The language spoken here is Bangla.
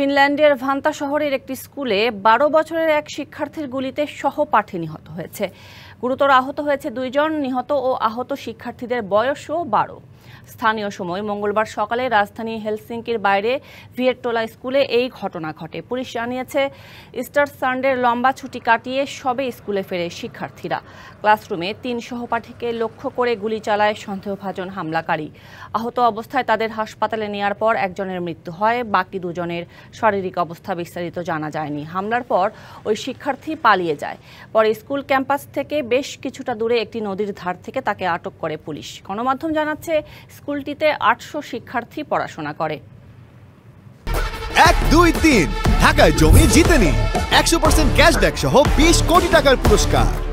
ফিনল্যান্ডের ভান্তা শহরের একটি স্কুলে বারো বছরের এক শিক্ষার্থীর গুলিতে সহপাঠী নিহত হয়েছে গুরুতর আহত হয়েছে দুইজন নিহত ও আহত শিক্ষার্থীদের বয়সও বারো স্থানীয় সময় মঙ্গলবার সকালে রাজধানী হেলসিঙ্কির বাইরে ভিয়েটটোলা স্কুলে এই ঘটনা ঘটে পুলিশ জানিয়েছে ইস্টার সানডের লম্বা ছুটি কাটিয়ে সবে স্কুলে ফেরে শিক্ষার্থীরা ক্লাসরুমে তিন সহপাঠীকে লক্ষ্য করে গুলি চালায় সন্দেহভাজন হামলাকারী আহত অবস্থায় তাদের হাসপাতালে নেয়ার পর একজনের মৃত্যু হয় বাকি দুজনের শারীরিক অবস্থা বিস্তারিত জানা যায়নি হামলার পর ওই শিক্ষার্থী পালিয়ে যায় পরে স্কুল ক্যাম্পাস থেকে বেশ কিছুটা দূরে একটি নদীর ধার থেকে তাকে আটক করে পুলিশ গণমাধ্যম জানাচ্ছে স্কুলটিতে আটশো শিক্ষার্থী পড়াশোনা করে এক দুই তিন ঢাকায় জমি জিতেনি একশো পার্সেন্ট ক্যাশব্যাক সহ বিশ কোটি টাকার পুরস্কার